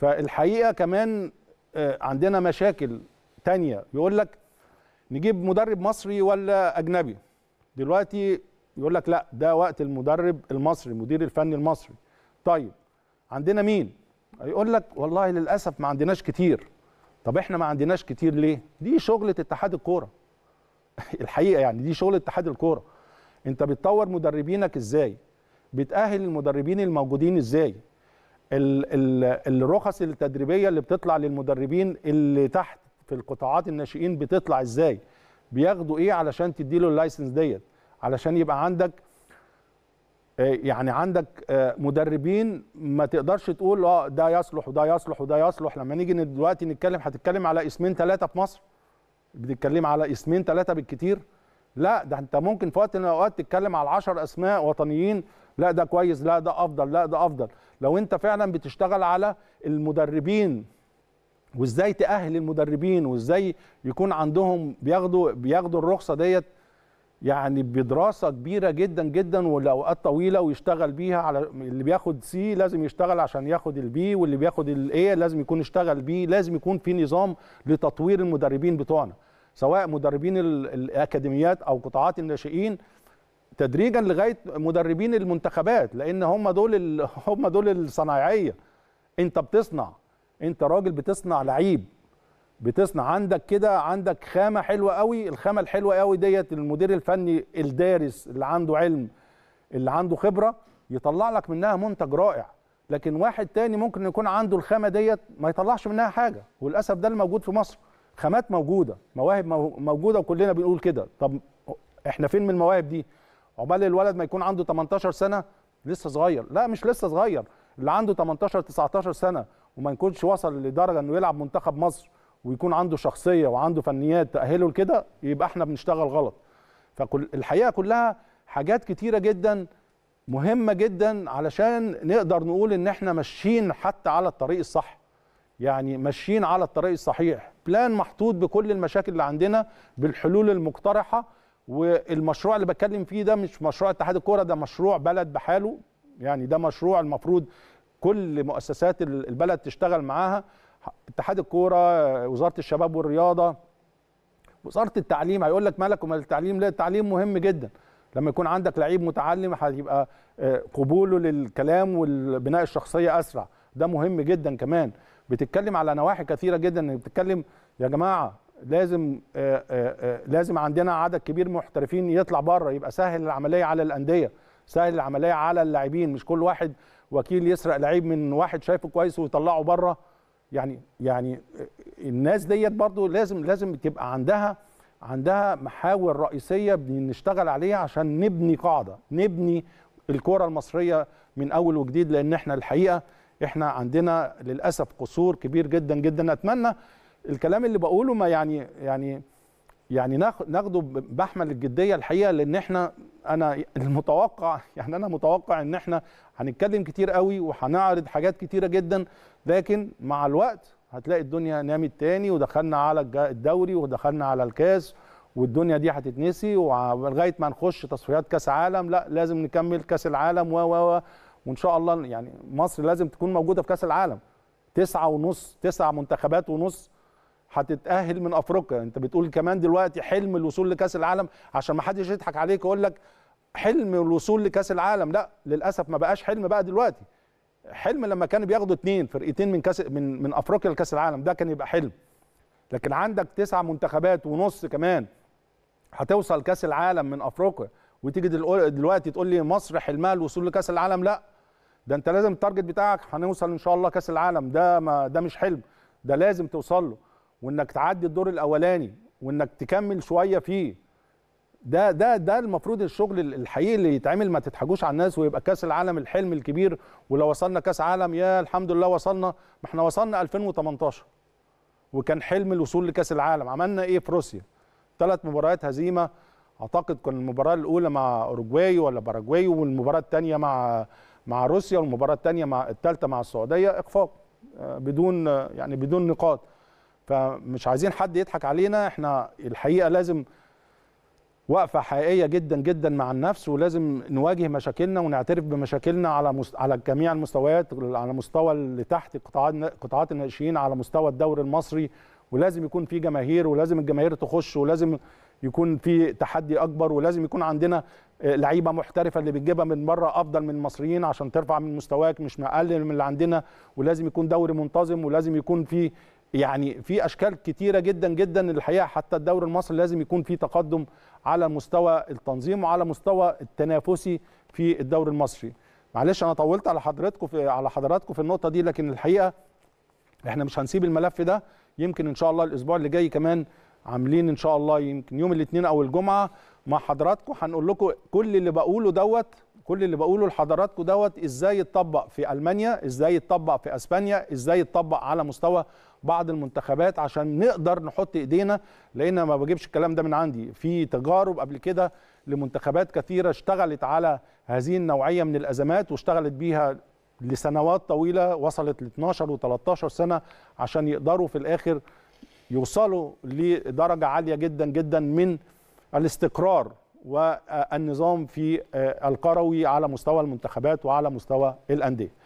فالحقيقه كمان آه، عندنا مشاكل تانية يقول لك نجيب مدرب مصري ولا اجنبي دلوقتي يقول لك لا ده وقت المدرب المصري المدير الفني المصري طيب عندنا مين يقول لك والله للاسف ما عندناش كتير طب احنا ما عندناش كتير ليه دي شغله اتحاد الكوره الحقيقه يعني دي شغله اتحاد الكوره انت بتطور مدربينك ازاي بتاهل المدربين الموجودين ازاي الرخص التدريبيه اللي بتطلع للمدربين اللي تحت في القطاعات الناشئين بتطلع ازاي بياخدوا ايه علشان تديله اللايسنس ديت علشان يبقى عندك آه، يعني عندك آه، مدربين ما تقدرش تقول اه ده يصلح وده يصلح وده يصلح لما نيجي دلوقتي نتكلم هتتكلم على اسمين ثلاثه في مصر بتتكلم على اسمين ثلاثه بالكتير لا ده انت ممكن في وقت من الاوقات تتكلم على 10 اسماء وطنيين لا ده كويس لا ده افضل لا ده افضل لو انت فعلا بتشتغل على المدربين وازاي تاهل المدربين وازاي يكون عندهم بياخدوا بياخدوا الرخصه ديت يعني بدراسه كبيره جدا جدا ولاوقات طويله ويشتغل بيها على اللي بياخد سي لازم يشتغل عشان ياخد البي واللي بياخد الاي لازم يكون اشتغل بي لازم يكون في نظام لتطوير المدربين بتوعنا سواء مدربين الاكاديميات او قطاعات الناشئين تدريجا لغايه مدربين المنتخبات لان هم دول هم دول الصناعيه انت بتصنع انت راجل بتصنع لعيب بتصنع عندك كده عندك خامه حلوه قوي الخامه الحلوه قوي ديت المدير الفني الدارس اللي عنده علم اللي عنده خبره يطلع لك منها منتج رائع لكن واحد تاني ممكن يكون عنده الخامه ديت ما يطلعش منها حاجه وللاسف ده الموجود في مصر خامات موجوده مواهب موجوده وكلنا بنقول كده طب احنا فين من المواهب دي عقبال الولد ما يكون عنده 18 سنه لسه صغير لا مش لسه صغير اللي عنده 18 19 سنه وما يكونش وصل لدرجه انه يلعب منتخب مصر ويكون عنده شخصيه وعنده فنيات تاهله لكده يبقى احنا بنشتغل غلط فكل الحقيقه كلها حاجات كتيره جدا مهمه جدا علشان نقدر نقول ان احنا ماشيين حتى على الطريق الصح يعني ماشيين على الطريق الصحيح بلان محطوط بكل المشاكل اللي عندنا بالحلول المقترحه والمشروع اللي بتكلم فيه ده مش مشروع اتحاد الكوره ده مشروع بلد بحاله يعني ده مشروع المفروض كل مؤسسات البلد تشتغل معاها اتحاد الكوره وزاره الشباب والرياضه وزاره التعليم هيقول لك مالك ومال التعليم لا التعليم مهم جدا لما يكون عندك لعيب متعلم هيبقى آه، قبوله للكلام والبناء الشخصيه اسرع ده مهم جدا كمان بتتكلم على نواحي كثيره جدا بتتكلم يا جماعه لازم آآ آه، آآ آه، آه، لازم عندنا عدد كبير من المحترفين يطلع بره يبقى سهل العمليه على الانديه سهل العمليه على اللاعبين مش كل واحد وكيل يسرق لعيب من واحد شايفه كويس ويطلعه بره يعني يعني الناس ديت برضو لازم لازم تبقى عندها عندها محاور رئيسيه بنشتغل عليها عشان نبني قاعده نبني الكره المصريه من اول وجديد لان احنا الحقيقه احنا عندنا للاسف قصور كبير جدا جدا اتمنى الكلام اللي بقوله ما يعني يعني يعني ناخده بحمل الجديه الحقيقه لان احنا انا المتوقع يعني انا متوقع ان احنا هنتكلم كتير قوي وهنعرض حاجات كتيره جدا لكن مع الوقت هتلاقي الدنيا نامت تاني ودخلنا على الدوري ودخلنا على الكاس والدنيا دي هتتنسي ولغايه ما نخش تصفيات كاس عالم لا لازم نكمل كاس العالم و و وان شاء الله يعني مصر لازم تكون موجوده في كاس العالم تسعة ونص تسعة منتخبات ونص هتتاهل من افريقيا انت بتقول كمان دلوقتي حلم الوصول لكاس العالم عشان ما حدش يضحك عليك ويقول لك حلم الوصول لكاس العالم لا للاسف ما بقاش حلم بقى دلوقتي حلم لما كانوا بياخدوا اثنين فرقتين من كاس من من افريقيا لكاس العالم ده كان يبقى حلم لكن عندك تسع منتخبات ونص كمان هتوصل كاس العالم من افريقيا وتيجي دلوقتي تقول لي مصر حلمها الوصول لكاس العالم لا ده انت لازم التارجت بتاعك هنوصل ان شاء الله كاس العالم ده ما ده مش حلم ده لازم توصل له وانك تعدي الدور الاولاني وانك تكمل شويه فيه ده ده ده المفروض الشغل الحقيقي اللي يتعمل ما تضحكوش على الناس ويبقى كاس العالم الحلم الكبير ولو وصلنا كاس عالم يا الحمد لله وصلنا ما احنا وصلنا 2018 وكان حلم الوصول لكاس العالم عملنا ايه في روسيا ثلاث مباريات هزيمه اعتقد كان المباراه الاولى مع اوروجواي ولا باراجواي والمباراه الثانيه مع مع روسيا والمباراه الثانيه مع الثالثه مع السعوديه اخفاق آه، بدون آه، يعني بدون نقاط فمش عايزين حد يضحك علينا احنا الحقيقه لازم وقفه حقيقيه جدا جدا مع النفس ولازم نواجه مشاكلنا ونعترف بمشاكلنا على مست... على جميع المستويات على مستوى اللي تحت قطاعات قطاعات الناشئين على مستوى الدوري المصري ولازم يكون في جماهير ولازم الجماهير تخش ولازم يكون في تحدي اكبر ولازم يكون عندنا لعيبه محترفه اللي بتجيبها من بره افضل من المصريين عشان ترفع من مستواك مش مقلل من اللي عندنا ولازم يكون دوري منتظم ولازم يكون في يعني في اشكال كتيره جدا جدا الحقيقه حتى الدوري المصري لازم يكون في تقدم على مستوى التنظيم وعلى مستوى التنافسي في الدوري المصري معلش انا طولت على حضراتكم في على حضراتكم في النقطه دي لكن الحقيقه احنا مش هنسيب الملف ده يمكن ان شاء الله الاسبوع اللي جاي كمان عاملين ان شاء الله يمكن يوم الاثنين او الجمعه مع حضراتكم هنقول لكم كل اللي بقوله دوت كل اللي بقوله لحضراتكم دوت ازاي يتطبق في المانيا ازاي يتطبق في اسبانيا ازاي يتطبق على مستوى بعض المنتخبات عشان نقدر نحط ايدينا لان ما بجيبش الكلام ده من عندي في تجارب قبل كده لمنتخبات كثيره اشتغلت على هذه النوعيه من الازمات واشتغلت بيها لسنوات طويله وصلت ل 12 و13 سنه عشان يقدروا في الاخر يوصلوا لدرجه عاليه جدا جدا من الاستقرار والنظام في القروي على مستوى المنتخبات وعلى مستوى الانديه